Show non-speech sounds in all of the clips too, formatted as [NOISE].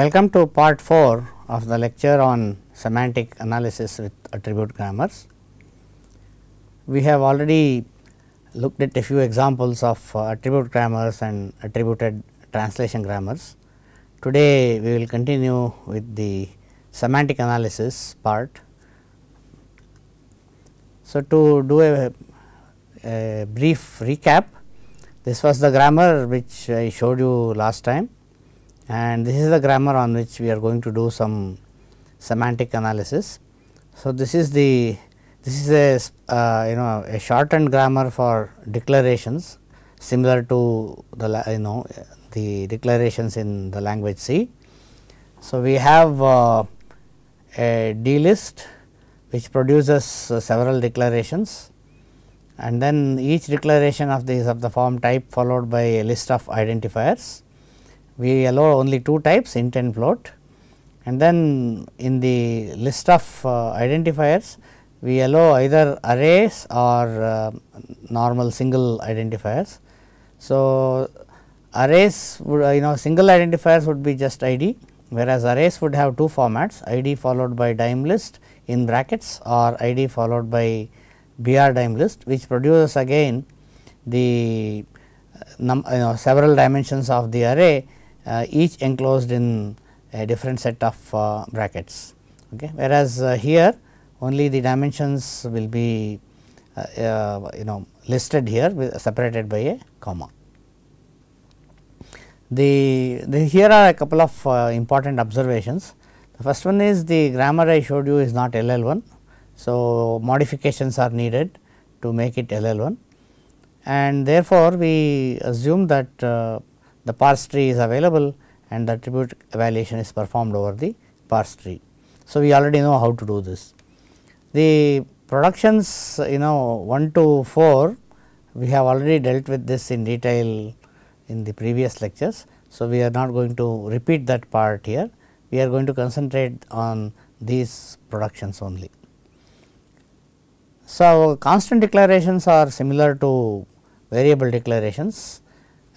Welcome to part 4 of the lecture on semantic analysis with attribute grammars. We have already looked at a few examples of uh, attribute grammars and attributed translation grammars. Today, we will continue with the semantic analysis part. So, to do a, a brief recap, this was the grammar which I showed you last time and this is the grammar on which we are going to do some semantic analysis. So, this is the this is a uh, you know a shortened grammar for declarations similar to the you know the declarations in the language C. So, we have uh, a D list which produces uh, several declarations and then each declaration of these of the form type followed by a list of identifiers we allow only two types int and float and then in the list of uh, identifiers we allow either arrays or uh, normal single identifiers. So, arrays would you know single identifiers would be just id whereas, arrays would have two formats id followed by dime list in brackets or id followed by br dime list which produces again the uh, num, you know several dimensions of the array uh, each enclosed in a different set of uh, brackets. Okay. Whereas, uh, here only the dimensions will be you know listed here separated by a comma. The, the here are a couple of important observations. The first one is the grammar I showed you is not LL1. So, modifications are needed to make it LL1 and therefore, we assume that uh, the parse tree is available and the attribute evaluation is performed over the parse tree. So, we already know how to do this. The productions you know 1 to 4 we have already dealt with this in detail in the previous lectures. So, we are not going to repeat that part here we are going to concentrate on these productions only. So, constant declarations are similar to variable declarations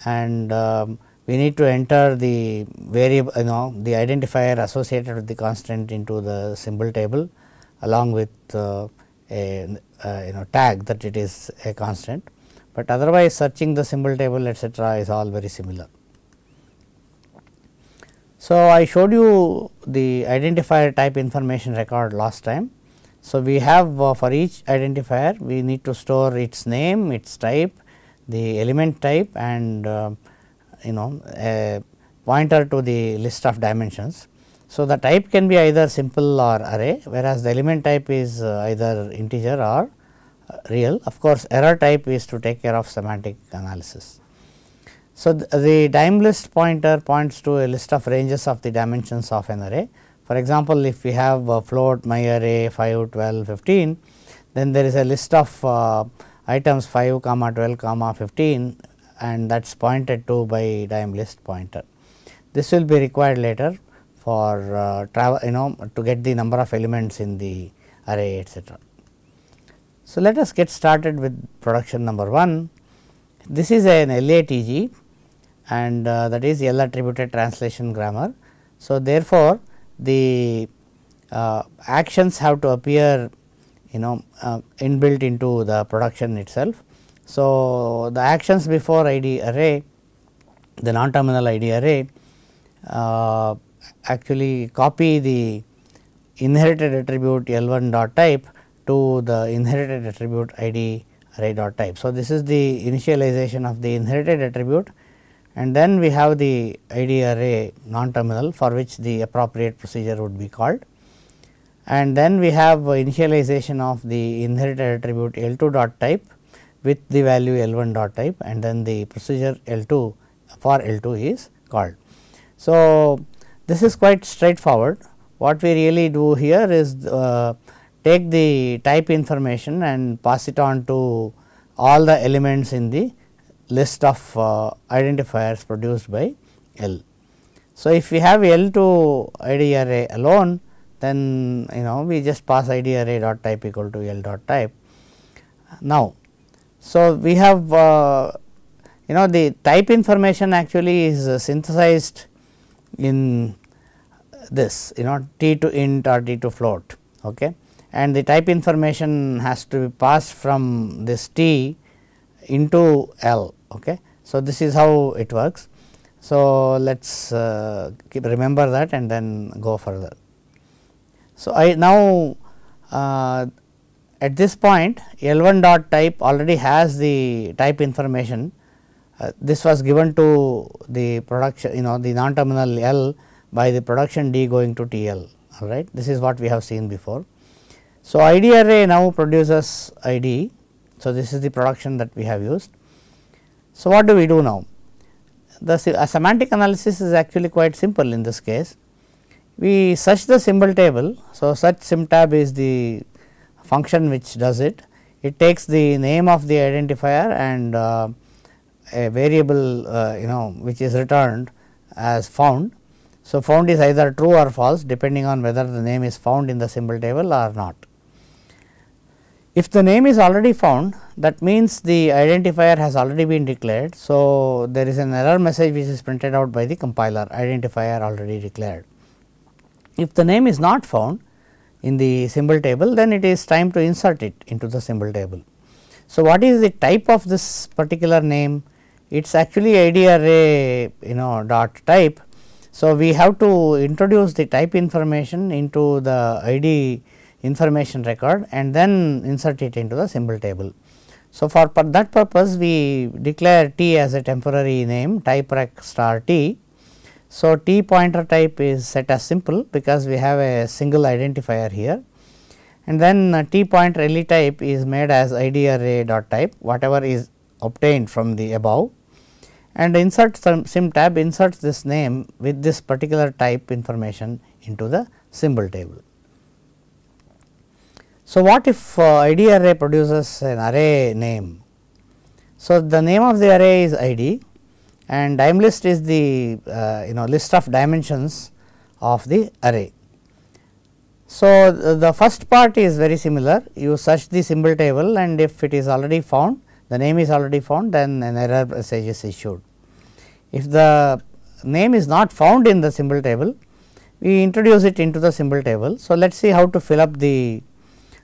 and um, we need to enter the variable you know the identifier associated with the constant into the symbol table along with uh, a uh, you know tag that it is a constant, but otherwise searching the symbol table etc., is all very similar. So, I showed you the identifier type information record last time. So, we have uh, for each identifier we need to store its name, its type the element type and uh, you know a pointer to the list of dimensions. So, the type can be either simple or array whereas, the element type is uh, either integer or uh, real. Of course, error type is to take care of semantic analysis. So, the, the dime list pointer points to a list of ranges of the dimensions of an array. For example, if we have float my array 5, 12, 15, then there is a list of uh, items 5 comma 12 comma 15 and that is pointed to by dime list pointer. This will be required later for uh, travel you know to get the number of elements in the array etc. So, let us get started with production number 1. This is an LATG and uh, that is L attributed translation grammar. So, therefore, the uh, actions have to appear you know uh, inbuilt into the production itself. So, the actions before ID array the non terminal ID array uh, actually copy the inherited attribute L 1 dot type to the inherited attribute ID array dot type. So, this is the initialization of the inherited attribute and then we have the ID array non terminal for which the appropriate procedure would be called and then we have initialization of the inherited attribute L 2 dot type with the value L 1 dot type and then the procedure L 2 for L 2 is called. So, this is quite straightforward what we really do here is uh, take the type information and pass it on to all the elements in the list of uh, identifiers produced by L. So, if we have L 2 ID array alone then you know we just pass id array dot type equal to l dot type. Now, so we have uh, you know the type information actually is uh, synthesized in this you know t to int or t to float okay and the type information has to be passed from this t into l okay so this is how it works so let's uh, remember that and then go further so, I now uh, at this point L 1 dot type already has the type information. Uh, this was given to the production you know the non terminal L by the production D going to T L all right. This is what we have seen before. So, ID array now produces ID. So, this is the production that we have used. So, what do we do now? The semantic analysis is actually quite simple in this case we search the symbol table. So, search symtab is the function which does it. It takes the name of the identifier and uh, a variable uh, you know which is returned as found. So, found is either true or false depending on whether the name is found in the symbol table or not. If the name is already found that means the identifier has already been declared. So, there is an error message which is printed out by the compiler identifier already declared. If the name is not found in the symbol table, then it is time to insert it into the symbol table. So, what is the type of this particular name? It is actually ID array you know dot type. So, we have to introduce the type information into the ID information record and then insert it into the symbol table. So, for that purpose we declare t as a temporary name type rec star t so, T pointer type is set as simple because we have a single identifier here and then uh, T pointer LE type is made as ID array dot type whatever is obtained from the above and insert sim tab inserts this name with this particular type information into the symbol table. So, what if uh, ID array produces an array name? So, the name of the array is ID and dime list is the uh, you know list of dimensions of the array. So, the first part is very similar you search the symbol table and if it is already found the name is already found then an error message is issued. If the name is not found in the symbol table we introduce it into the symbol table. So, let us see how to fill up the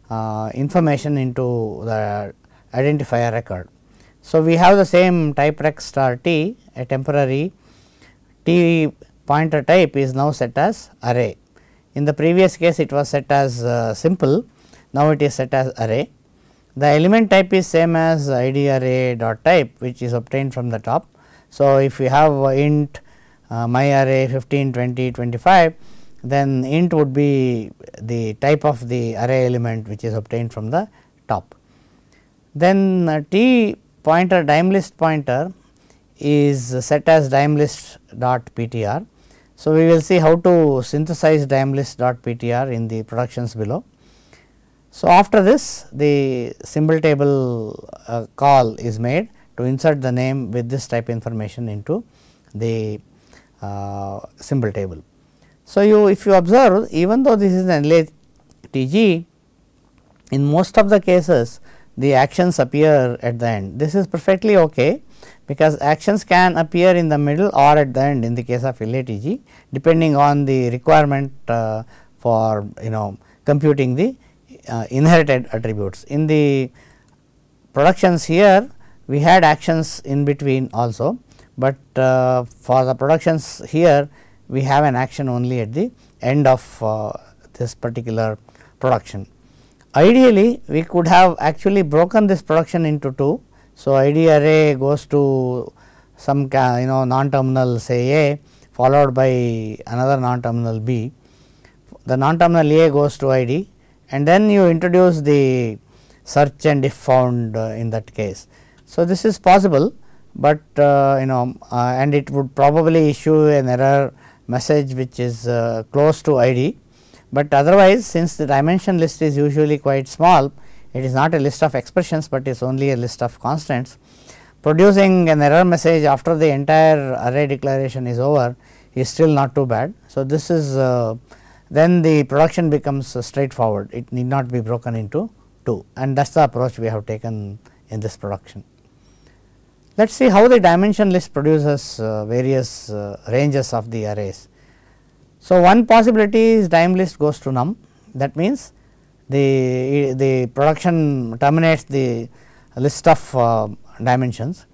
uh, information into the identifier record. So, we have the same type rec star t a temporary t pointer type is now set as array. In the previous case it was set as uh, simple, now it is set as array. The element type is same as id array dot type which is obtained from the top. So, if we have int uh, my array 15, 20, 25 then int would be the type of the array element which is obtained from the top. Then uh, t pointer dime list pointer is set as dime list dot ptr. So, we will see how to synthesize dime list dot ptr in the productions below. So, after this the symbol table uh, call is made to insert the name with this type information into the uh, symbol table. So, you if you observe even though this is an LATG in most of the cases the actions appear at the end. This is perfectly okay because actions can appear in the middle or at the end in the case of LATG depending on the requirement uh, for you know computing the uh, inherited attributes. In the productions here we had actions in between also, but uh, for the productions here we have an action only at the end of uh, this particular production. Ideally, we could have actually broken this production into two. So, ID array goes to some you know non-terminal say A followed by another non-terminal B. The non-terminal A goes to ID and then you introduce the search and if found uh, in that case. So, this is possible, but uh, you know uh, and it would probably issue an error message which is uh, close to ID but otherwise since the dimension list is usually quite small, it is not a list of expressions, but is only a list of constants. Producing an error message after the entire array declaration is over is still not too bad. So, this is uh, then the production becomes uh, straightforward, it need not be broken into two and that is the approach we have taken in this production. Let us see how the dimension list produces uh, various uh, ranges of the arrays. So, one possibility is time list goes to num that means the, the production terminates the list of uh, dimensions.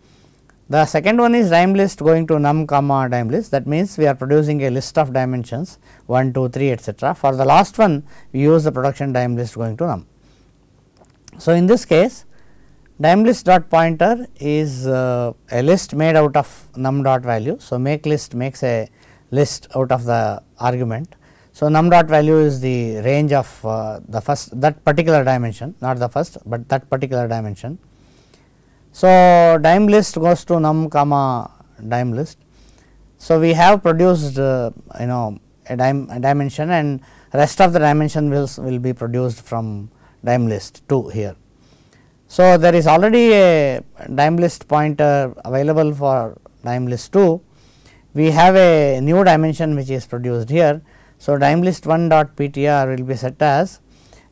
The second one is dime list going to num comma dime list that means we are producing a list of dimensions 1, 2, 3 etc. For the last one we use the production dime list going to num. So, in this case dime list dot pointer is uh, a list made out of num dot value. So, make list makes a list out of the argument. So, num dot value is the range of uh, the first that particular dimension not the first, but that particular dimension. So, dime list goes to num comma dime list. So, we have produced uh, you know a dime a dimension and rest of the dimension will, will be produced from dime list 2 here. So, there is already a dime list pointer available for dime list 2 we have a new dimension which is produced here. So, dimlist list 1 dot PTR will be set as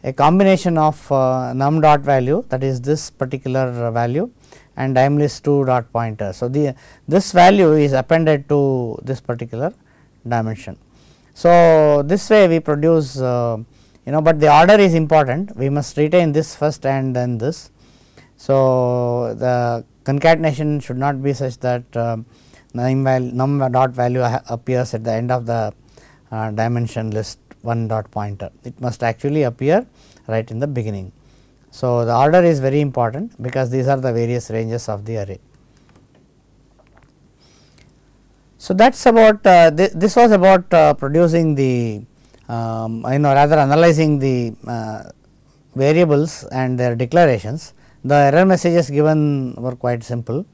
a combination of uh, num dot value that is this particular uh, value and dimlist list 2 dot pointer. So, the this value is appended to this particular dimension. So, this way we produce uh, you know, but the order is important we must retain this first and then this. So, the concatenation should not be such that uh, num, val, num dot value appears at the end of the uh, dimension list one dot pointer. It must actually appear right in the beginning. So, the order is very important because these are the various ranges of the array. So, that is about uh, th this was about uh, producing the um, you know rather analyzing the uh, variables and their declarations. The error messages given were quite simple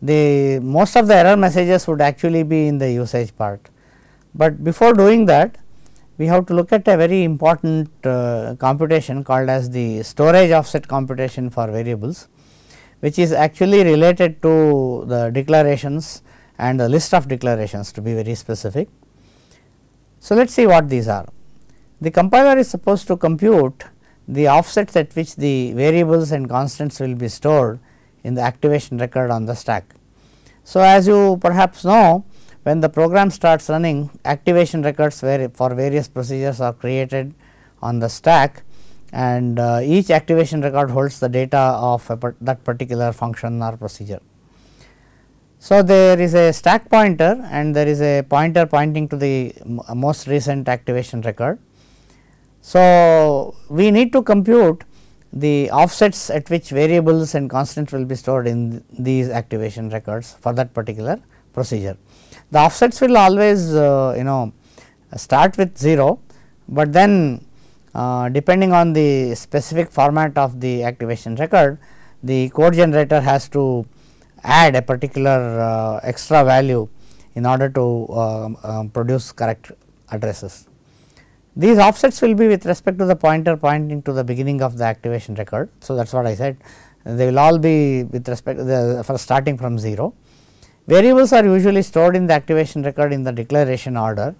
the most of the error messages would actually be in the usage part. But before doing that we have to look at a very important uh, computation called as the storage offset computation for variables which is actually related to the declarations and the list of declarations to be very specific. So, let us see what these are. The compiler is supposed to compute the offsets at which the variables and constants will be stored in the activation record on the stack. So, as you perhaps know when the program starts running activation records for various procedures are created on the stack and uh, each activation record holds the data of part that particular function or procedure. So, there is a stack pointer and there is a pointer pointing to the most recent activation record. So, we need to compute the offsets at which variables and constants will be stored in these activation records for that particular procedure. The offsets will always uh, you know start with 0, but then uh, depending on the specific format of the activation record, the code generator has to add a particular uh, extra value in order to um, um, produce correct addresses. These offsets will be with respect to the pointer pointing to the beginning of the activation record. So, that is what I said they will all be with respect the for starting from 0. Variables are usually stored in the activation record in the declaration order.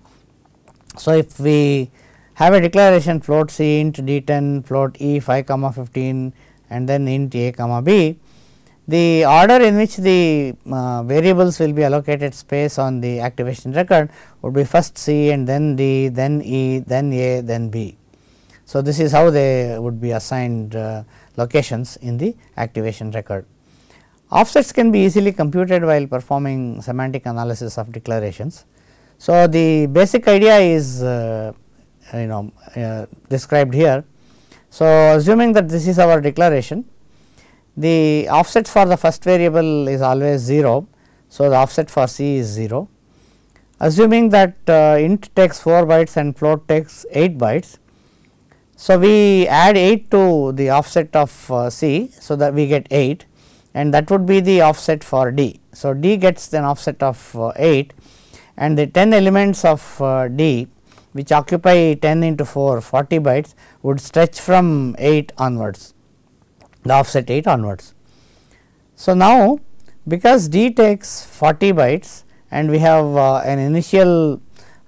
So, if we have a declaration float c int d10 float e 5 comma 15 and then int a comma b the order in which the uh, variables will be allocated space on the activation record would be first C and then D, then E, then A, then B. So, this is how they would be assigned uh, locations in the activation record. Offsets can be easily computed while performing semantic analysis of declarations. So, the basic idea is uh, you know uh, described here. So, assuming that this is our declaration the offset for the first variable is always 0. So, the offset for C is 0. Assuming that uh, int takes 4 bytes and float takes 8 bytes. So, we add 8 to the offset of uh, C. So, that we get 8 and that would be the offset for D. So, D gets an offset of uh, 8 and the 10 elements of uh, D which occupy 10 into 4 40 bytes would stretch from 8 onwards the offset 8 onwards. So, now because D takes 40 bytes and we have uh, an initial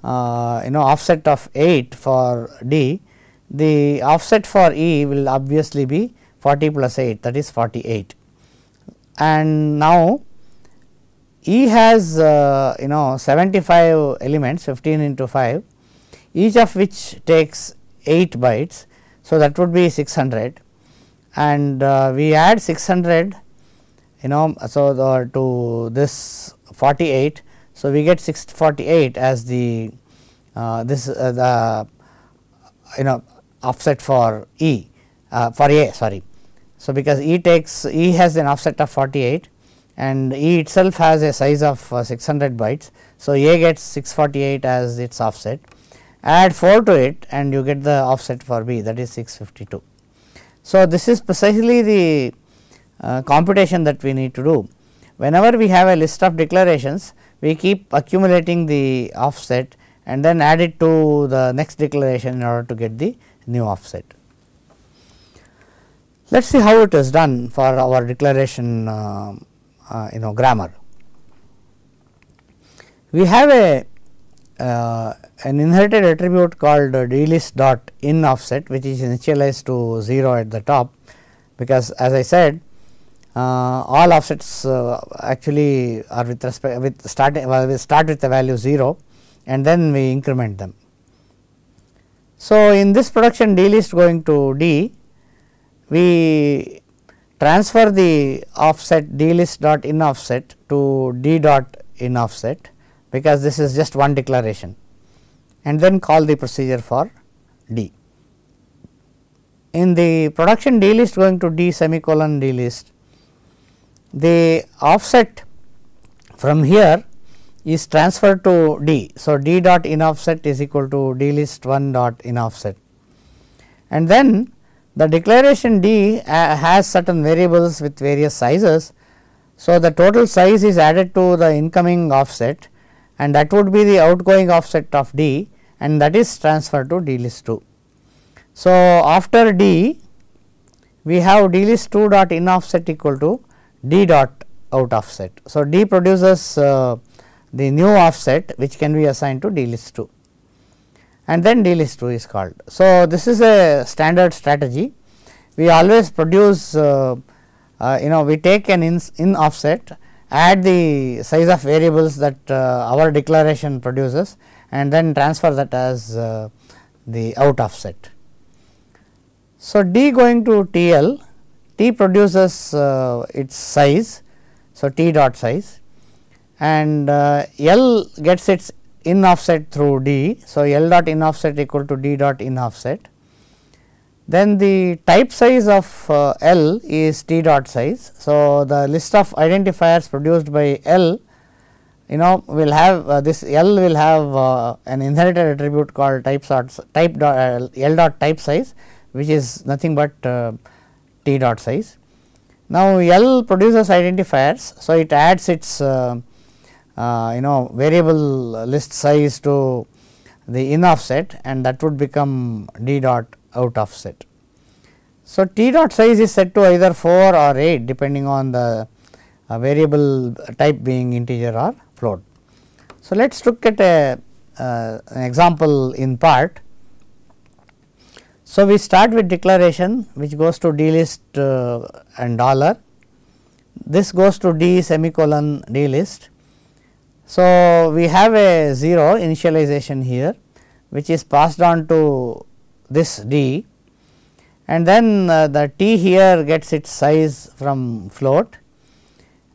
uh, you know offset of 8 for D, the offset for E will obviously be 40 plus 8 that is 48. And now E has uh, you know 75 elements 15 into 5 each of which takes 8 bytes. So, that would be 600 and uh, we add 600 you know so the, uh, to this 48 so we get 648 as the uh, this uh, the you know offset for e uh, for a sorry so because e takes e has an offset of 48 and e itself has a size of uh, 600 bytes so a gets 648 as its offset add 4 to it and you get the offset for b that is 652 so, this is precisely the uh, computation that we need to do. Whenever we have a list of declarations, we keep accumulating the offset and then add it to the next declaration in order to get the new offset. Let us see how it is done for our declaration uh, uh, you know grammar. We have a uh, an inherited attribute called uh, dlist dot in offset which is initialized to 0 at the top because as I said uh, all offsets uh, actually are with respect with starting well, we start with the value 0 and then we increment them. So, in this production dlist going to d we transfer the offset dlist dot in offset to d dot in offset because this is just one declaration and then call the procedure for D. In the production D list going to D semicolon D list, the offset from here is transferred to D. So, D dot in offset is equal to D list 1 dot in offset and then the declaration D uh, has certain variables with various sizes. So, the total size is added to the incoming offset and that would be the outgoing offset of D and that is transferred to D list 2. So, after D we have D list 2 dot in offset equal to D dot out offset. So, D produces uh, the new offset which can be assigned to D list 2 and then D list 2 is called. So, this is a standard strategy we always produce uh, uh, you know we take an in, in offset add the size of variables that uh, our declaration produces and then transfer that as uh, the out offset. So, D going to TL, produces uh, its size, so T dot size and L gets its in offset through D. So, L dot in offset equal to D dot in offset then the type size of uh, L is T dot size. So, the list of identifiers produced by L you know will have uh, this L will have uh, an inherited attribute called type sort type dot uh, L dot type size which is nothing but uh, T dot size. Now, L produces identifiers. So, it adds its uh, you know variable list size to the in offset and that would become D dot out of set. So, T dot size is set to either 4 or 8 depending on the uh, variable type being integer or float. So, let us look at a, uh, an example in part. So, we start with declaration which goes to D uh, and dollar. This goes to d semicolon D list. So, we have a 0 initialization here which is passed on to this d and then uh, the t here gets its size from float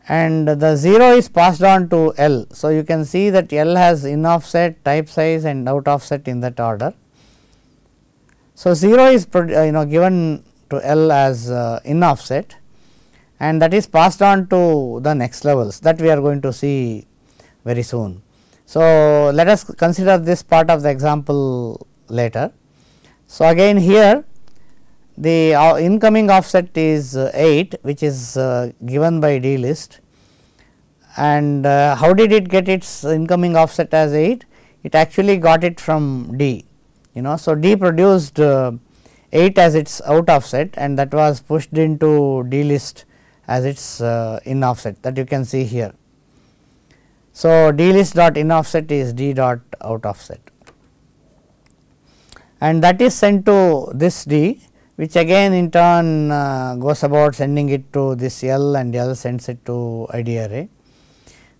and the 0 is passed on to L. So, you can see that L has in offset, type size and out offset in that order. So, 0 is uh, you know given to L as uh, in offset and that is passed on to the next levels that we are going to see very soon. So, let us consider this part of the example later. So, again here the uh, incoming offset is uh, 8 which is uh, given by D list and how did it get its incoming offset as 8? It actually got it from D you know. So, D produced 8 as its out offset and that was pushed into D list as its in offset that you can see here. So, D list dot in offset is D dot out offset and that is sent to this D which again in turn uh, goes about sending it to this L and L sends it to ID array.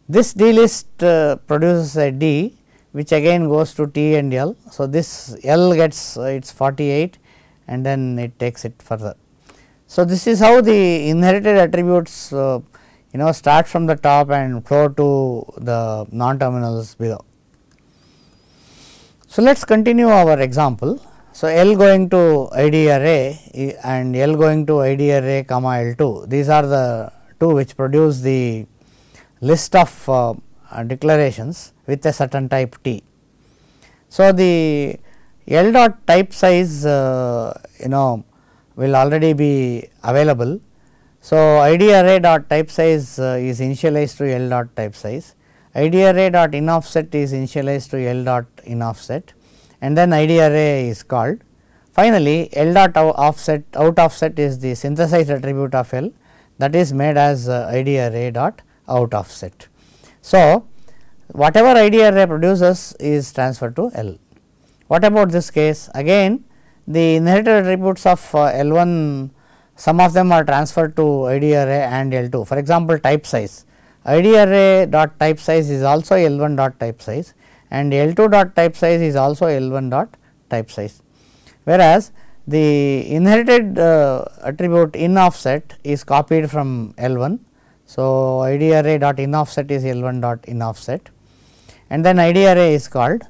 This D list uh, produces a D which again goes to T and L. So, this L gets uh, its 48 and then it takes it further. So, this is how the inherited attributes uh, you know start from the top and flow to the non terminals below. So, let us continue our example. So, L going to ID array and L going to ID array comma L 2 these are the two which produce the list of uh, declarations with a certain type T. So, the L dot type size uh, you know will already be available. So, ID array dot type size uh, is initialized to L dot type size IDRA dot in offset is initialized to L dot in offset and then IDRA is called. Finally, L dot offset out offset is the synthesized attribute of L that is made as uh, IDRA dot out offset. So, whatever IDRA produces is transferred to L. What about this case? Again the inherited attributes of uh, L1 some of them are transferred to IDRA and L2. For example, type size ID array dot type size is also L 1 dot type size and L 2 dot type size is also L 1 dot type size. Whereas, the inherited uh, attribute in offset is copied from L 1. So, ID array dot in offset is L 1 dot in offset and then ID array is called.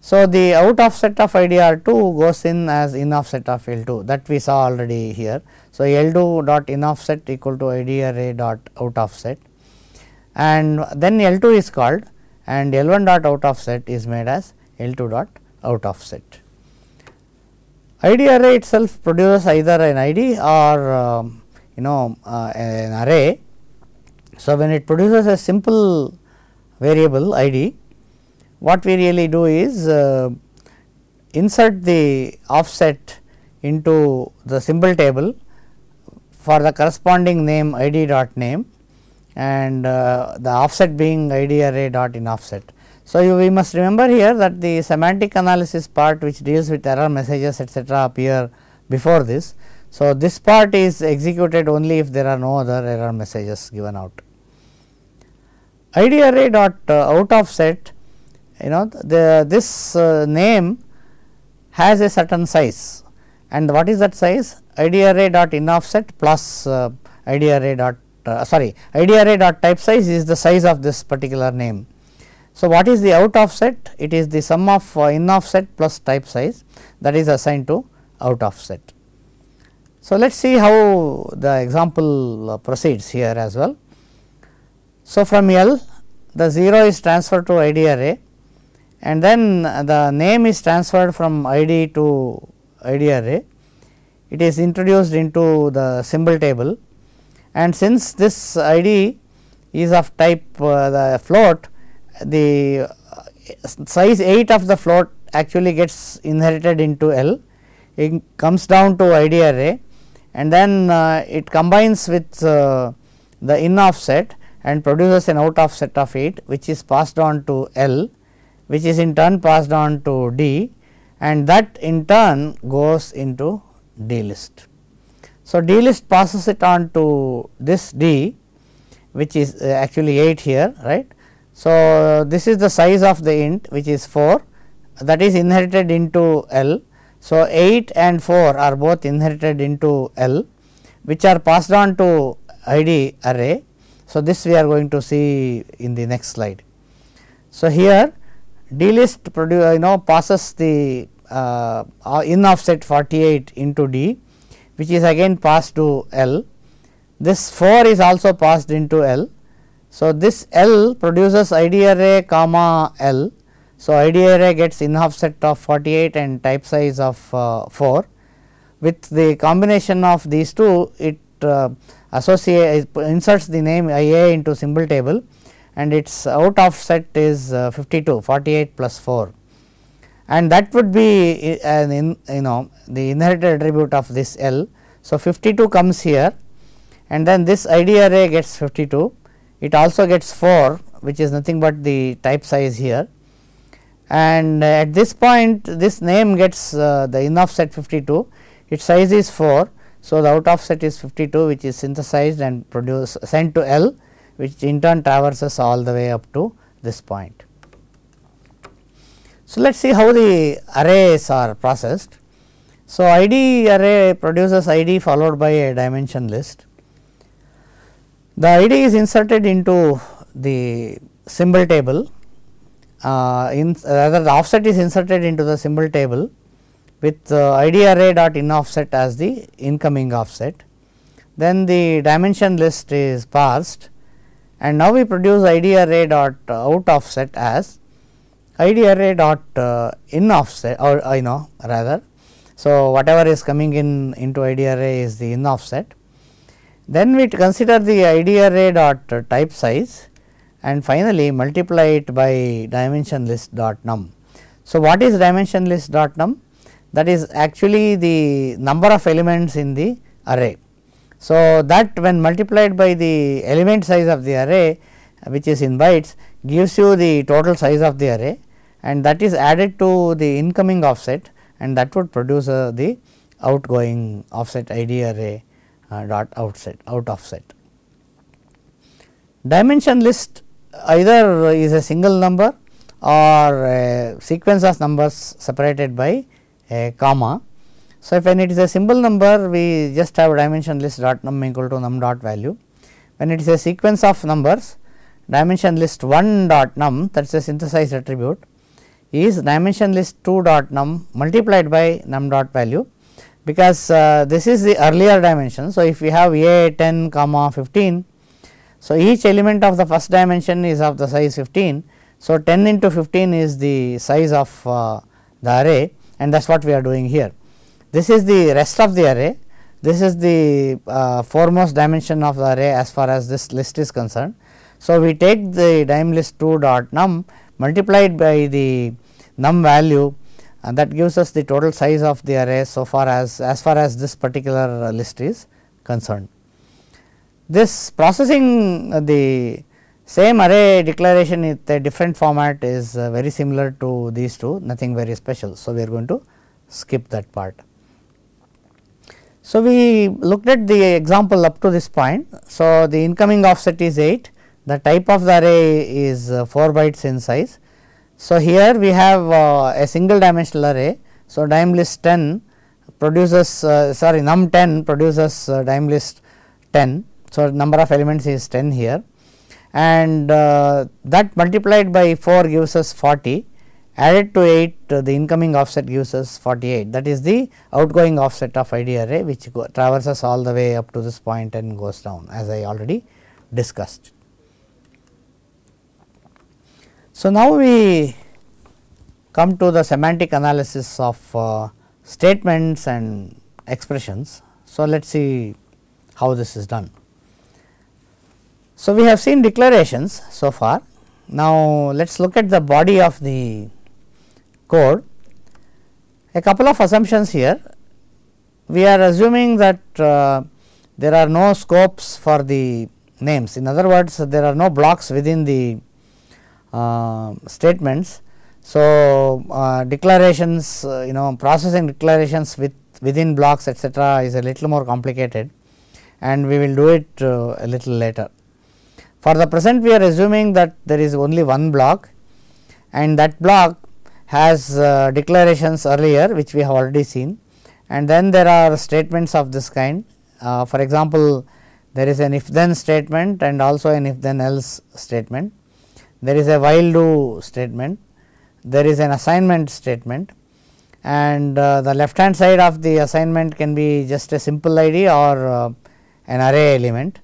So, the out offset of IDR 2 goes in as in offset of L 2 that we saw already here. So, L 2 dot in offset equal to ID array dot out offset and then L 2 is called and L 1 dot out of set is made as L 2 dot out of set. ID array itself produces either an ID or um, you know uh, an array. So, when it produces a simple variable ID, what we really do is uh, insert the offset into the symbol table for the corresponding name id dot name and uh, the offset being id array dot in offset. So, you, we must remember here that the semantic analysis part which deals with error messages etc., appear before this. So, this part is executed only if there are no other error messages given out. ID array dot uh, out offset you know the this uh, name has a certain size and what is that size ID array dot in offset plus uh, ID array dot uh, sorry id array dot type size is the size of this particular name. So, what is the out offset? It is the sum of uh, in offset plus type size that is assigned to out offset. So, let us see how the example uh, proceeds here as well. So, from L the 0 is transferred to id array and then the name is transferred from id to id array. It is introduced into the symbol table and since this id is of type uh, the float the uh, size 8 of the float actually gets inherited into L it comes down to id array and then uh, it combines with uh, the in offset and produces an out offset of 8 which is passed on to L which is in turn passed on to D and that in turn goes into D list. So, D list passes it on to this D which is uh, actually 8 here right. So, this is the size of the int which is 4 that is inherited into L. So, 8 and 4 are both inherited into L which are passed on to id array. So, this we are going to see in the next slide. So, here D list produce you know passes the uh, in offset 48 into D which is again passed to L. This 4 is also passed into L. So, this L produces id array comma L. So, id array gets in offset of 48 and type size of uh, 4. With the combination of these two, it uh, inserts the name IA into symbol table and its out offset is uh, 52, 48 plus 4 and that would be uh, an in, you know the inherited attribute of this L. So, 52 comes here and then this ID array gets 52, it also gets 4 which is nothing but the type size here and at this point this name gets uh, the in offset 52, its size is 4. So, the out offset is 52 which is synthesized and produced sent to L which in turn traverses all the way up to this point. So, let us see how the arrays are processed. So, ID array produces ID followed by a dimension list. The ID is inserted into the symbol table, uh, in rather the offset is inserted into the symbol table with uh, ID array dot in offset as the incoming offset. Then the dimension list is parsed and now we produce ID array dot out offset as id array dot uh, in offset or uh, you know rather. So, whatever is coming in into id array is the in offset. Then we consider the id array dot uh, type size and finally, multiply it by dimension list dot num. So, what is dimension list dot num? That is actually the number of elements in the array. So, that when multiplied by the element size of the array which is in bytes gives you the total size of the array and that is added to the incoming offset and that would produce uh, the outgoing offset ID array uh, dot outset out offset. Dimension list either is a single number or a sequence of numbers separated by a comma. So, if when it is a simple number we just have dimension list dot num equal to num dot value. When it is a sequence of numbers dimension list 1 dot num that is a synthesized attribute is dimensionless 2 dot num multiplied by num dot value because uh, this is the earlier dimension. So, if we have a 10 comma 15. So, each element of the first dimension is of the size 15. So, 10 into 15 is the size of uh, the array and that is what we are doing here. This is the rest of the array, this is the uh, foremost dimension of the array as far as this list is concerned. So, we take the dim list 2 dot num multiplied by the num value and that gives us the total size of the array so far as as far as this particular uh, list is concerned. This processing uh, the same array declaration with a different format is uh, very similar to these two nothing very special. So, we are going to skip that part. So, we looked at the example up to this point. So, the incoming offset is 8 the type of the array is uh, 4 bytes in size. So, here we have uh, a single dimensional array. So, dime list 10 produces uh, sorry num 10 produces uh, dime list 10. So, number of elements is 10 here and uh, that multiplied by 4 gives us 40 added to 8 uh, the incoming offset gives us 48 that is the outgoing offset of ID array which traverses all the way up to this point and goes down as I already discussed. So, now we come to the semantic analysis of uh, statements and expressions. So, let us see how this is done. So, we have seen declarations so far. Now, let us look at the body of the code. A couple of assumptions here. We are assuming that uh, there are no scopes for the names. In other words, there are no blocks within the um, statements. So, uh, declarations uh, you know processing declarations with within blocks etc., is a little more complicated and we will do it uh, a little later. For the present we are assuming that there is only one block and that block has uh, declarations earlier which we have already seen and then there are statements of this kind. Uh, for example, there is an if then statement and also an if then else statement there is a while do statement, there is an assignment statement and uh, the left hand side of the assignment can be just a simple id or uh, an array element.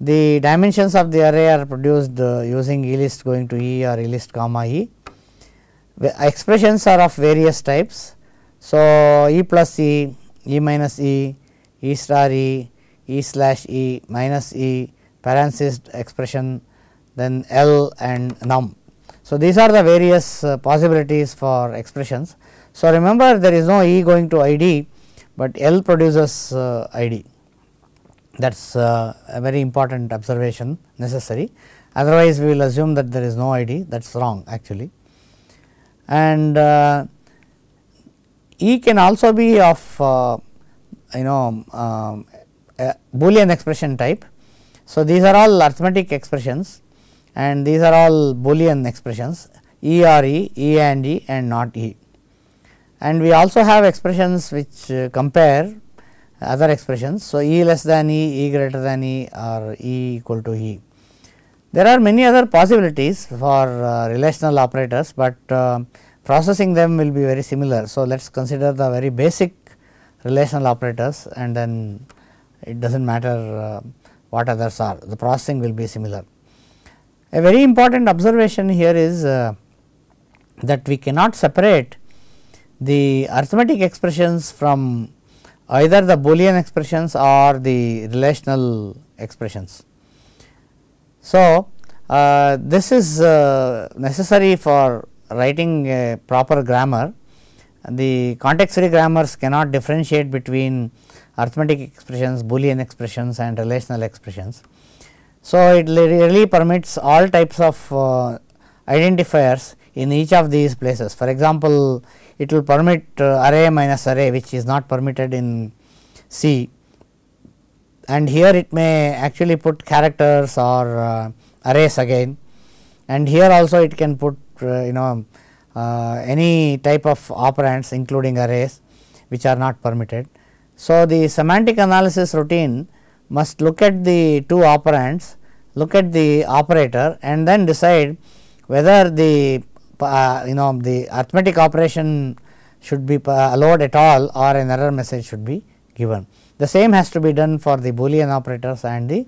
The dimensions of the array are produced uh, using list going to e or list comma e. The expressions are of various types. So, e plus e, e minus e, e star e, e slash e minus e, parenthesis expression then L and num. So, these are the various uh, possibilities for expressions. So, remember there is no E going to ID, but L produces uh, ID that is uh, a very important observation necessary otherwise we will assume that there is no ID that is wrong actually. And uh, E can also be of uh, you know um, uh, boolean expression type. So, these are all arithmetic expressions and these are all boolean expressions E E, E and E and not E. And we also have expressions which uh, compare other expressions. So, E less than E, E greater than E or E equal to E. There are many other possibilities for uh, relational operators, but uh, processing them will be very similar. So, let us consider the very basic relational operators and then it does not matter uh, what others are the processing will be similar. A very important observation here is uh, that we cannot separate the arithmetic expressions from either the Boolean expressions or the relational expressions. So, uh, this is uh, necessary for writing a proper grammar. The context free grammars cannot differentiate between arithmetic expressions, Boolean expressions and relational expressions. So, it really permits all types of uh, identifiers in each of these places. For example, it will permit uh, array minus array which is not permitted in C and here it may actually put characters or uh, arrays again and here also it can put uh, you know uh, any type of operands including arrays which are not permitted. So, the semantic analysis routine must look at the two operands look at the operator and then decide whether the uh, you know the arithmetic operation should be uh, allowed at all or an error message should be given. The same has to be done for the boolean operators and the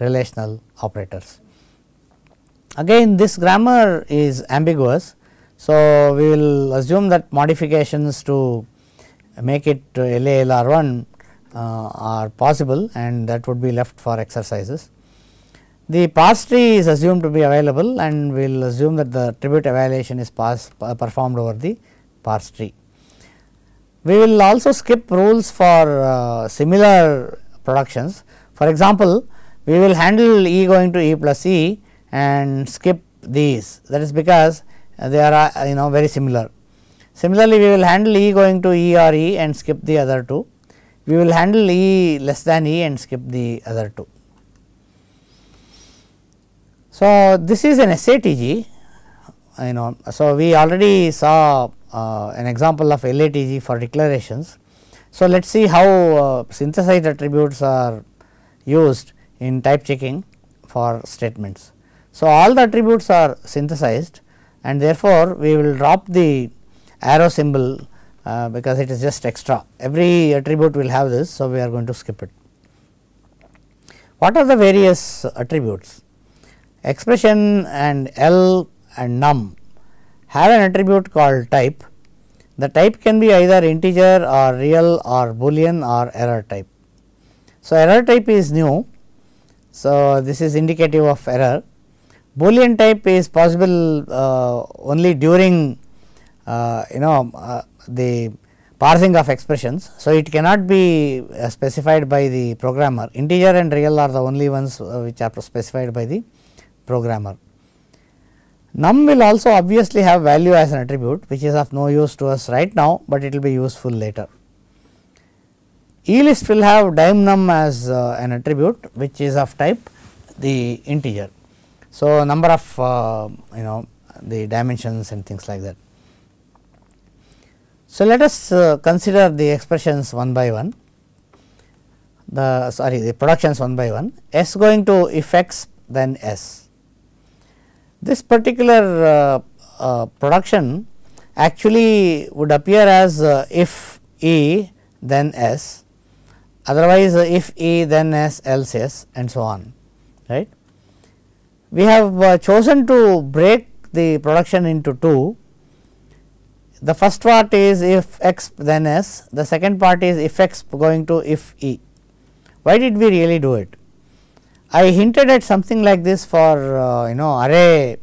relational operators. Again this grammar is ambiguous. So, we will assume that modifications to make it LALR1 uh, are possible and that would be left for exercises. The pass tree is assumed to be available and we will assume that the tribute evaluation is pass, uh, performed over the parse tree. We will also skip rules for uh, similar productions. For example, we will handle E going to E plus E and skip these that is because they are uh, you know very similar. Similarly, we will handle E going to E or E and skip the other two. We will handle E less than E and skip the other two. So, this is an SATG you know. So, we already saw uh, an example of LATG for declarations. So, let us see how uh, synthesized attributes are used in type checking for statements. So, all the attributes are synthesized and therefore, we will drop the arrow symbol uh, because it is just extra. Every attribute will have this. So, we are going to skip it. What are the various attributes? expression and L and num have an attribute called type. The type can be either integer or real or boolean or error type. So, error type is new. So, this is indicative of error. Boolean type is possible uh, only during uh, you know uh, the parsing of expressions. So, it cannot be uh, specified by the programmer. Integer and real are the only ones uh, which are specified by the programmer. Num will also obviously have value as an attribute which is of no use to us right now, but it will be useful later. EList will have dim num as uh, an attribute which is of type the integer. So, number of uh, you know the dimensions and things like that. So, let us uh, consider the expressions one by one the sorry the productions one by one s going to if x then s this particular uh, uh, production actually would appear as uh, if A then S otherwise if A then S else S and so on right. We have chosen to break the production into two. The first part is if X then S, the second part is if X going to if E. Why did we really do it? I hinted at something like this for uh, you know array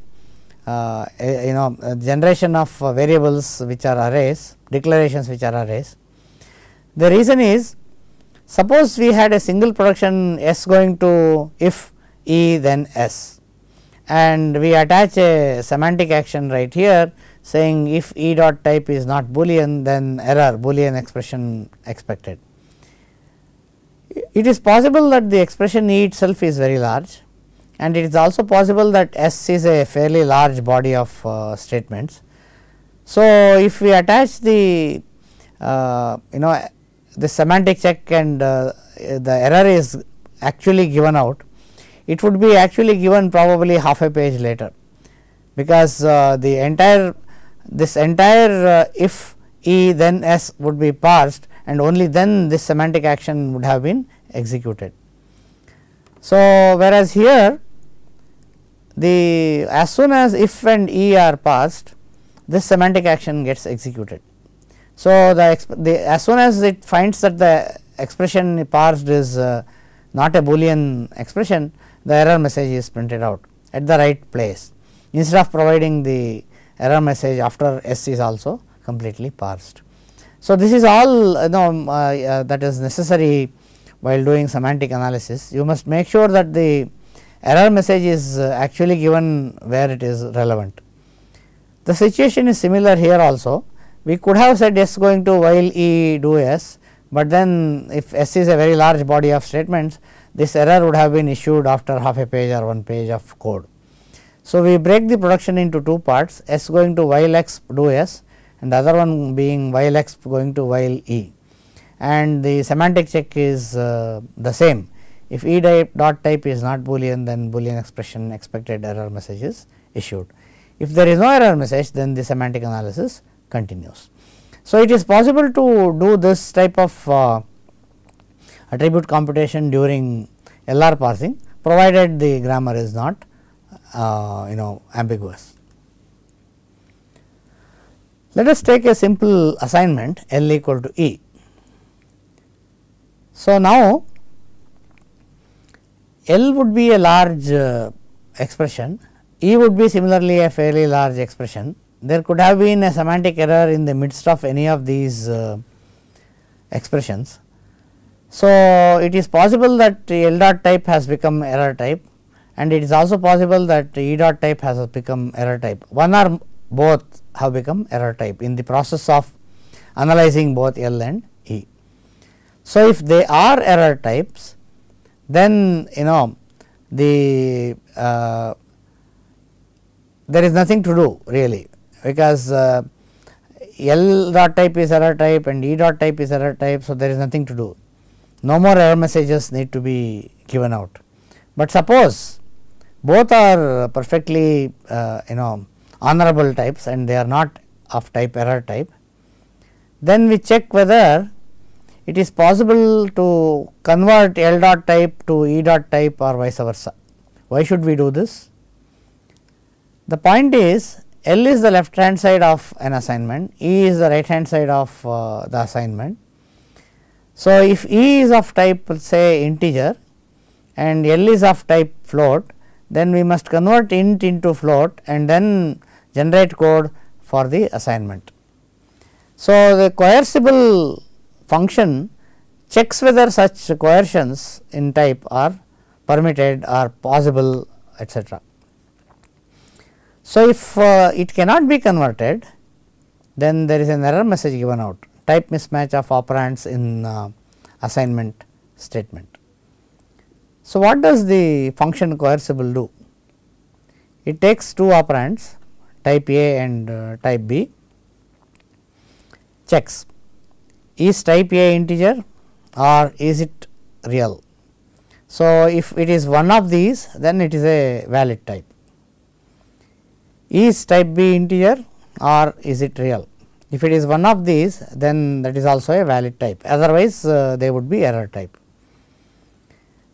uh, eh, you know generation of uh, variables which are arrays declarations which are arrays. The reason is suppose we had a single production s going to if e then s and we attach a semantic action right here saying if e dot type is not boolean then error boolean expression expected it is possible that the expression E itself is very large and it is also possible that S is a fairly large body of uh, statements. So, if we attach the uh, you know the semantic check and uh, the error is actually given out, it would be actually given probably half a page later because uh, the entire this entire uh, if E then S would be parsed and only then this semantic action would have been executed. So, whereas here the as soon as if and e are passed this semantic action gets executed. So, the, the as soon as it finds that the expression parsed is uh, not a boolean expression the error message is printed out at the right place instead of providing the error message after s is also completely parsed. So, this is all you know um, uh, uh, that is necessary while doing semantic analysis. You must make sure that the error message is uh, actually given where it is relevant. The situation is similar here also. We could have said S going to while E do S, but then if S is a very large body of statements, this error would have been issued after half a page or one page of code. So, we break the production into two parts S going to while X do S and the other one being while x going to while e and the semantic check is uh, the same. If e type dot type is not boolean then boolean expression expected error message is issued. If there is no error message then the semantic analysis continues. So, it is possible to do this type of uh, attribute computation during LR parsing provided the grammar is not uh, you know ambiguous. Let us take a simple assignment L equal to E. So, now L would be a large uh, expression, E would be similarly a fairly large expression. There could have been a semantic error in the midst of any of these uh, expressions. So, it is possible that L dot type has become error type and it is also possible that E dot type has become error type. One or both have become error type in the process of analyzing both L and E. So, if they are error types then you know the uh, there is nothing to do really because uh, L dot type is error type and E dot type is error type. So, there is nothing to do no more error messages need to be given out. But suppose both are perfectly uh, you know honorable types and they are not of type error type. Then we check whether it is possible to convert L dot type to E dot type or vice versa. Why should we do this? The point is L is the left hand side of an assignment, E is the right hand side of uh, the assignment. So, if E is of type say integer and L is of type float, then we must convert int into float and then generate code for the assignment. So, the coercible function checks whether such coercions in type are permitted or possible etc. So, if uh, it cannot be converted then there is an error message given out type mismatch of operands in uh, assignment statement. So, what does the function coercible do? It takes two operands type A and uh, type B checks is type A integer or is it real. So, if it is one of these then it is a valid type. Is type B integer or is it real? If it is one of these then that is also a valid type otherwise uh, they would be error type.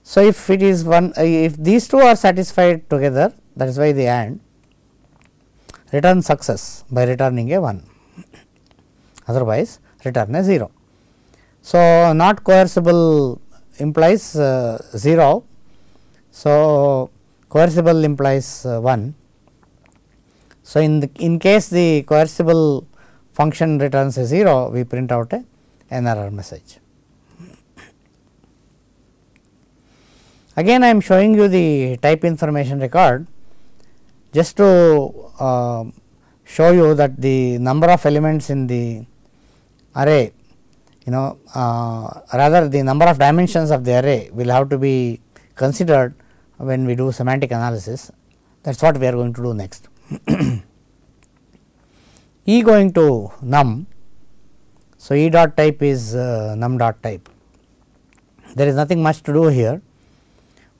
So, if it is one uh, if these two are satisfied together that is why they AND return success by returning a 1 otherwise return a 0. So, not coercible implies uh, 0. So, coercible implies uh, 1. So, in the in case the coercible function returns a 0, we print out a, an error message. Again, I am showing you the type information record just to uh, show you that the number of elements in the array you know uh, rather the number of dimensions of the array will have to be considered when we do semantic analysis that is what we are going to do next. e going to num. So, e dot type is uh, num dot type there is nothing much to do here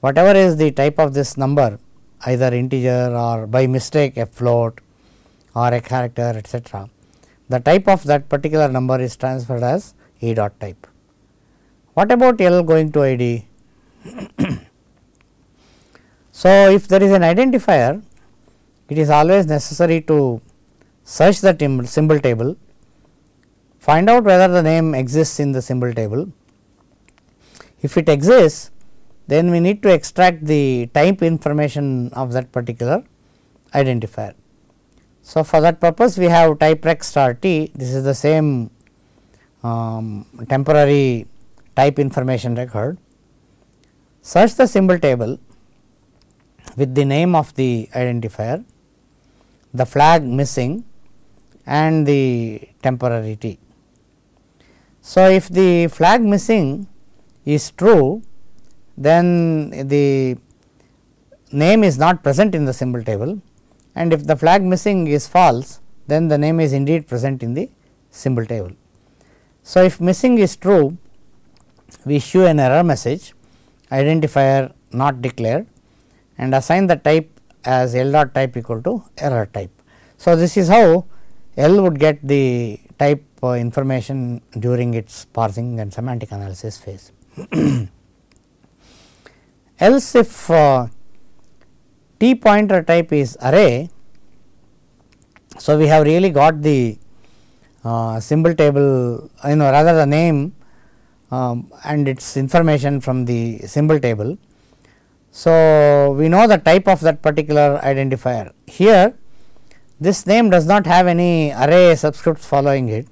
whatever is the type of this number either integer or by mistake a float or a character etc. The type of that particular number is transferred as E dot type. What about L going to ID? [COUGHS] so, if there is an identifier, it is always necessary to search the symbol table, find out whether the name exists in the symbol table. If it exists, then we need to extract the type information of that particular identifier. So, for that purpose we have type rec star t this is the same um, temporary type information record. Search the symbol table with the name of the identifier, the flag missing and the temporary t. So, if the flag missing is true then the name is not present in the symbol table and if the flag missing is false then the name is indeed present in the symbol table. So, if missing is true we issue an error message identifier not declared and assign the type as L dot type equal to error type. So, this is how L would get the type uh, information during its parsing and semantic analysis phase. [CLEARS THROAT] Else if uh, t pointer type is array, so we have really got the uh, symbol table you know rather the name um, and its information from the symbol table. So, we know the type of that particular identifier. Here this name does not have any array subscripts following it.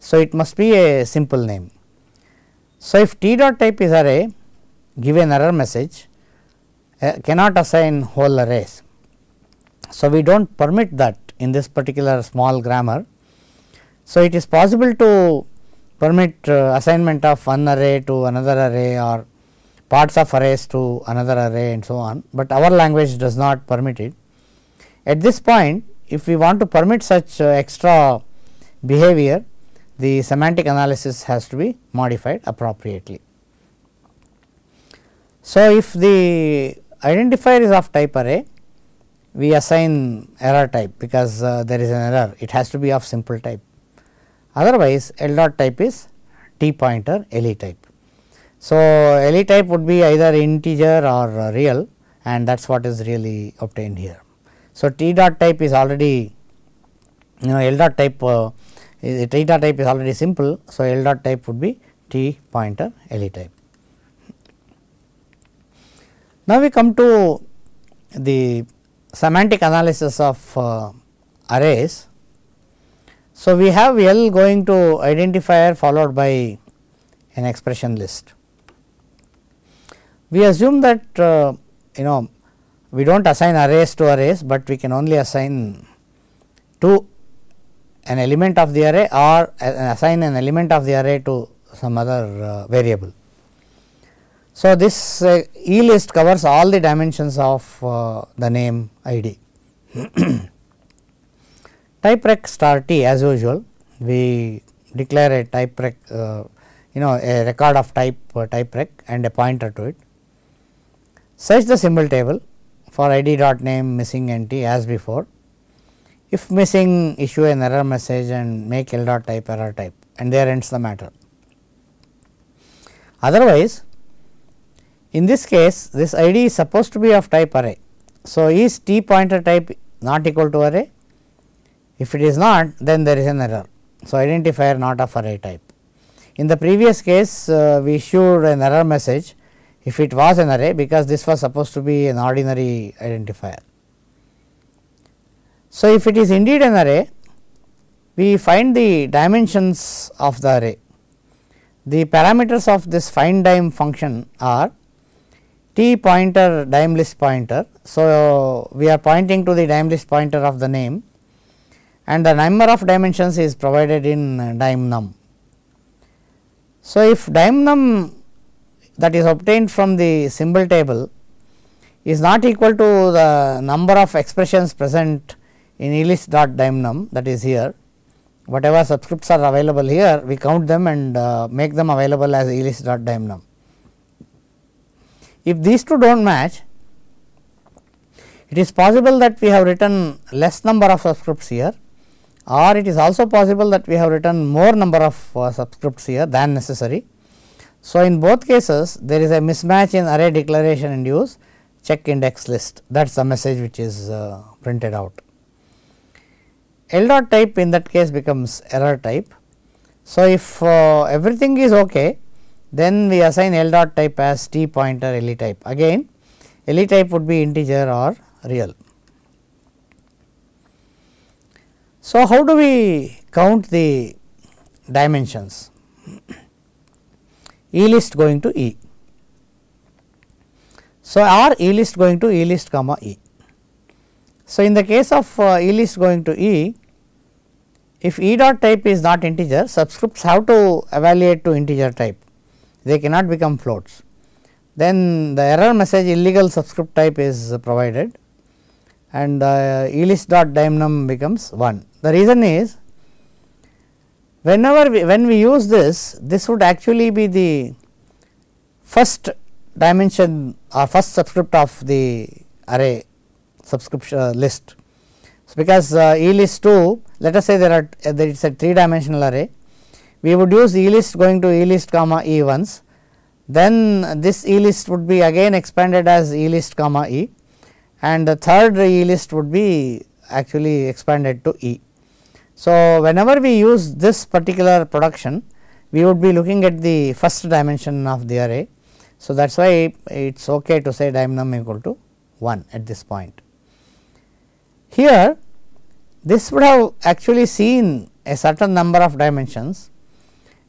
So, it must be a simple name. So, if t dot type is array give an error message uh, cannot assign whole arrays. So, we do not permit that in this particular small grammar. So, it is possible to permit uh, assignment of one array to another array or parts of arrays to another array and so on, but our language does not permit it. At this point if we want to permit such uh, extra behavior the semantic analysis has to be modified appropriately. So, if the identifier is of type array, we assign error type because uh, there is an error, it has to be of simple type. Otherwise, L dot type is T pointer LE type. So, LE type would be either integer or uh, real and that is what is really obtained here. So, T dot type is already you know L dot type uh, T dot type is already simple. So, L dot type would be T pointer LE type. Now, we come to the semantic analysis of uh, arrays. So, we have L going to identifier followed by an expression list. We assume that uh, you know we do not assign arrays to arrays, but we can only assign to an element of the array or uh, assign an element of the array to some other uh, variable. So, this uh, E list covers all the dimensions of uh, the name ID. [CLEARS THROAT] type rec star t as usual we declare a type rec uh, you know a record of type uh, type rec and a pointer to it. Search the symbol table for id dot name missing NT as before. If missing issue an error message and make l dot type error type and there ends the matter. Otherwise, in this case, this id is supposed to be of type array. So, is t pointer type not equal to array? If it is not, then there is an error. So, identifier not of array type. In the previous case, uh, we showed an error message if it was an array because this was supposed to be an ordinary identifier. So, if it is indeed an array, we find the dimensions of the array. The parameters of this find dime function are T pointer Daimlis pointer. So, we are pointing to the Daimlis pointer of the name and the number of dimensions is provided in uh, dimnum. So, if dimnum that is obtained from the symbol table is not equal to the number of expressions present in dimnum that is here. Whatever subscripts are available here, we count them and uh, make them available as dimnum. If these two do not match, it is possible that we have written less number of subscripts here or it is also possible that we have written more number of uh, subscripts here than necessary. So, in both cases there is a mismatch in array declaration and use check index list that is the message which is uh, printed out. L dot type in that case becomes error type. So, if uh, everything is okay then we assign L dot type as T pointer LE type. Again LE type would be integer or real. So, how do we count the dimensions? [CLEARS THROAT] E list going to E. So, or E list going to E list comma E. So, in the case of uh, E list going to E, if E dot type is not integer, subscripts have to evaluate to integer type they cannot become floats. Then the error message illegal subscript type is provided and the uh, elist dot dimnum becomes 1. The reason is whenever we, when we use this, this would actually be the first dimension or uh, first subscript of the array subscription uh, list. So, because uh, elist 2 let us say there are uh, there is a 3 dimensional array we would use E list going to E list comma E ones then this E list would be again expanded as E list comma E and the third E list would be actually expanded to E. So, whenever we use this particular production we would be looking at the first dimension of the array. So, that is why it is ok to say dimenum equal to 1 at this point. Here this would have actually seen a certain number of dimensions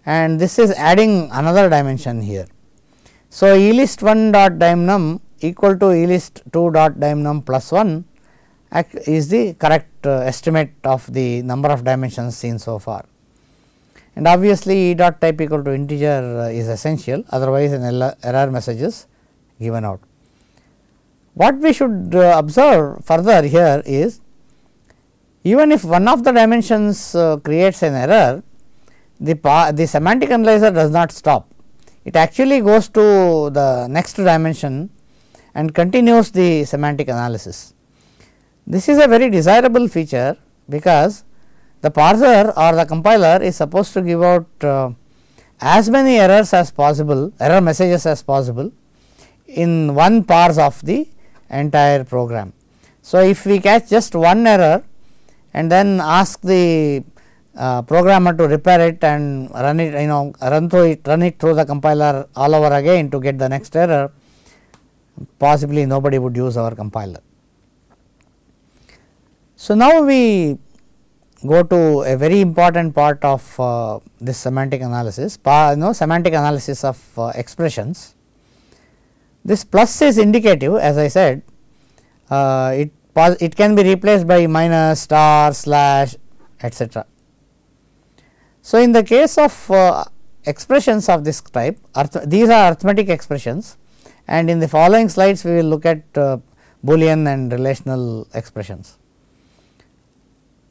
and this is adding another dimension here. So, E list 1 dot dimnum equal to E list 2 dot dimnum plus 1 is the correct uh, estimate of the number of dimensions seen so far. And obviously, E dot type equal to integer uh, is essential otherwise an error message is given out. What we should uh, observe further here is even if one of the dimensions uh, creates an error the, the semantic analyzer does not stop. It actually goes to the next dimension and continues the semantic analysis. This is a very desirable feature because the parser or the compiler is supposed to give out uh, as many errors as possible, error messages as possible in one parse of the entire program. So, if we catch just one error and then ask the programmer to repair it and run it you know run through it run it through the compiler all over again to get the next error possibly nobody would use our compiler. So, now we go to a very important part of uh, this semantic analysis you know semantic analysis of uh, expressions. This plus is indicative as I said uh, it it can be replaced by minus star slash etc. So, in the case of uh, expressions of this type, these are arithmetic expressions and in the following slides we will look at uh, Boolean and relational expressions.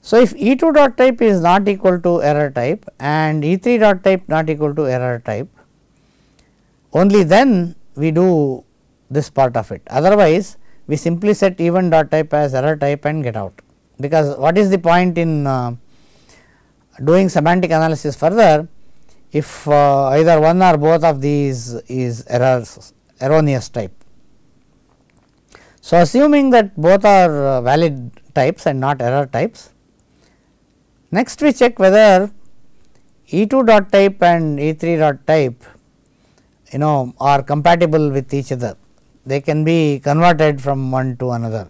So, if E 2 dot type is not equal to error type and E 3 dot type not equal to error type, only then we do this part of it. Otherwise, we simply set even dot type as error type and get out, because what is the point in uh, doing semantic analysis further, if uh, either one or both of these is errors erroneous type. So, assuming that both are uh, valid types and not error types, next we check whether E 2 dot type and E 3 dot type you know are compatible with each other, they can be converted from one to another.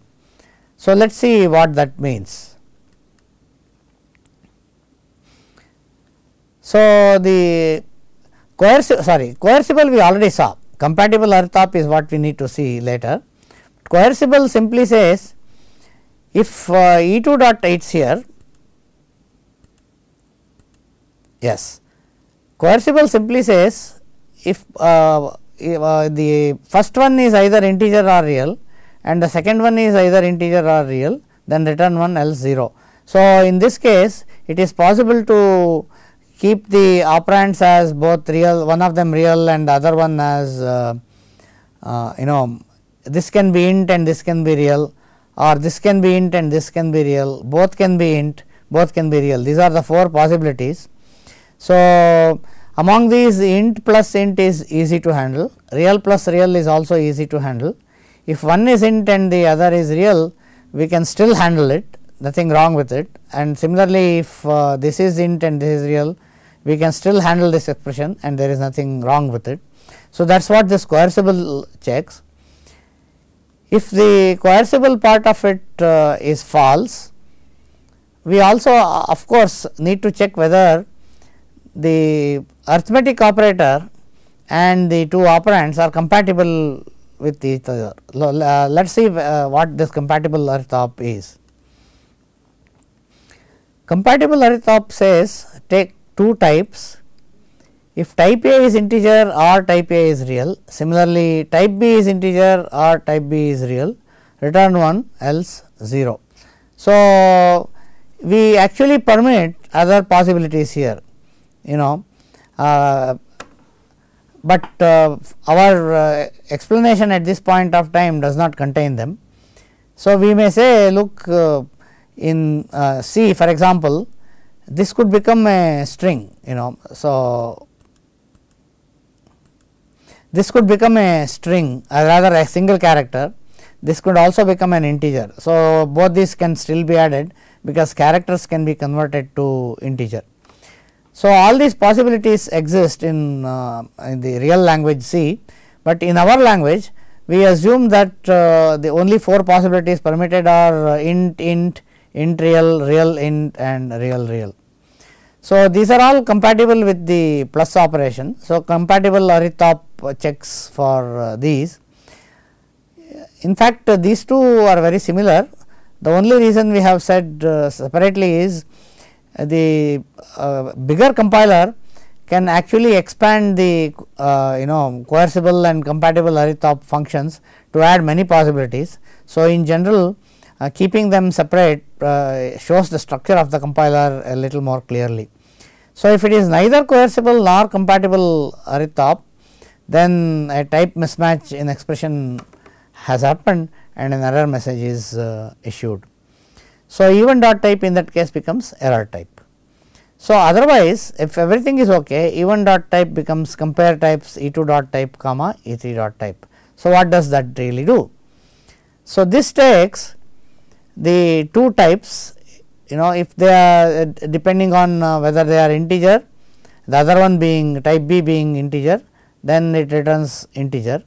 So, let us see what that means. So, the coercive sorry coercible we already saw compatible earth top is what we need to see later. Coercible simply says if uh, E 2 dot h here yes coercible simply says if uh, uh, the first one is either integer or real and the second one is either integer or real then return one else 0. So, in this case it is possible to keep the operands as both real one of them real and the other one as uh, uh, you know this can be int and this can be real or this can be int and this can be real both can be int both can be real these are the four possibilities. So, among these int plus int is easy to handle real plus real is also easy to handle if one is int and the other is real we can still handle it nothing wrong with it and similarly if uh, this is int and this is real we can still handle this expression and there is nothing wrong with it. So, that is what this coercible checks. If the coercible part of it uh, is false, we also uh, of course need to check whether the arithmetic operator and the two operands are compatible with each other. Uh, Let us see uh, what this compatible earth op is. Compatible earth op says take two types. If type A is integer or type A is real, similarly type B is integer or type B is real, return 1 else 0. So, we actually permit other possibilities here, you know, uh, but uh, our uh, explanation at this point of time does not contain them. So, we may say look uh, in uh, C for example, this could become a string you know. So, this could become a string or uh, rather a single character this could also become an integer. So, both these can still be added because characters can be converted to integer. So, all these possibilities exist in, uh, in the real language C, but in our language we assume that uh, the only four possibilities permitted are uh, int, int, int real, real int and real real. So, these are all compatible with the plus operation. So, compatible Aritop checks for uh, these. In fact, uh, these two are very similar. The only reason we have said uh, separately is uh, the uh, bigger compiler can actually expand the uh, you know coercible and compatible Aritop functions to add many possibilities. So, in general uh, keeping them separate uh, shows the structure of the compiler a little more clearly. So, if it is neither coercible nor compatible arith op then a type mismatch in expression has happened and an error message is uh, issued. So, even dot type in that case becomes error type. So, otherwise if everything is ok even dot type becomes compare types E 2 dot type comma E 3 dot type. So, what does that really do? So, this takes the two types you know if they are uh, depending on uh, whether they are integer the other one being type b being integer then it returns integer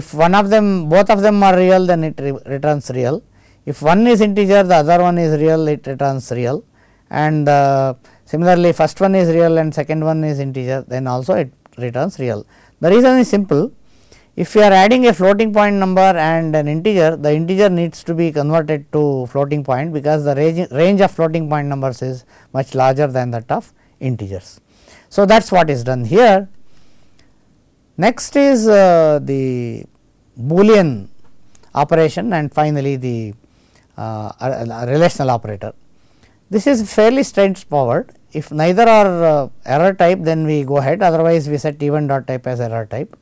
if one of them both of them are real then it re returns real if one is integer the other one is real it returns real and uh, similarly first one is real and second one is integer then also it returns real the reason is simple if you are adding a floating point number and an integer, the integer needs to be converted to floating point because the range, range of floating point numbers is much larger than that of integers. So, that is what is done here. Next is uh, the Boolean operation and finally, the uh, uh, relational operator. This is fairly straightforward. If neither are uh, error type, then we go ahead, otherwise, we set even dot type as error type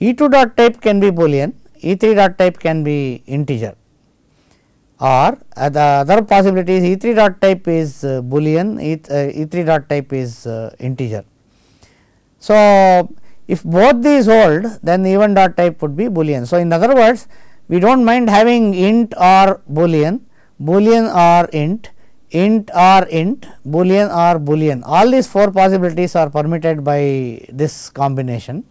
E 2 dot type can be boolean, E 3 dot type can be integer or uh, the other possibility is E 3 dot type is uh, boolean, E, uh, 3 dot type is uh, integer. So, if both these hold then even dot type would be boolean. So, in other words we do not mind having int or boolean, boolean or int, int or int, boolean or boolean all these 4 possibilities are permitted by this combination.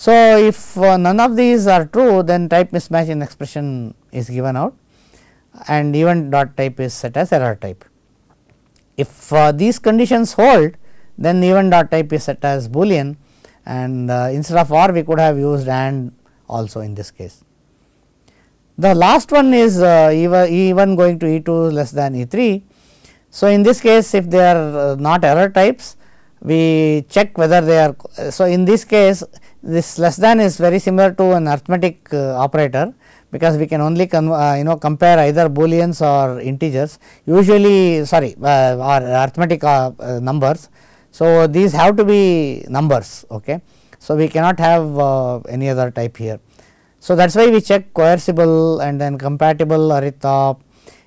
So, if uh, none of these are true then type mismatch in expression is given out and event dot type is set as error type. If uh, these conditions hold then event dot type is set as boolean and uh, instead of or we could have used and also in this case. The last one is E 1 going to E 2 less than E 3. So, in this case if they are not error types we check whether they are. So, in this case this less than is very similar to an arithmetic uh, operator because we can only uh, you know compare either booleans or integers usually sorry uh, or arithmetic numbers. So, these have to be numbers. Okay. So, we cannot have any other type here. So, that is why we check coercible and then compatible or top.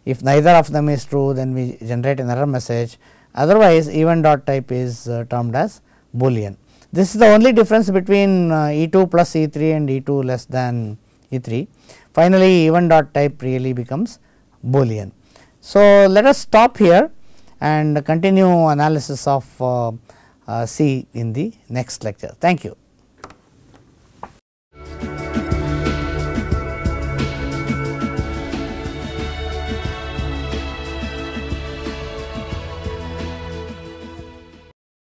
If neither of them is true, then we generate an error message. Otherwise, even dot type is termed as boolean. This is the only difference between uh, E 2 plus E 3 and E 2 less than E 3. Finally, E 1 dot type really becomes Boolean. So, let us stop here and continue analysis of uh, uh, C in the next lecture. Thank you.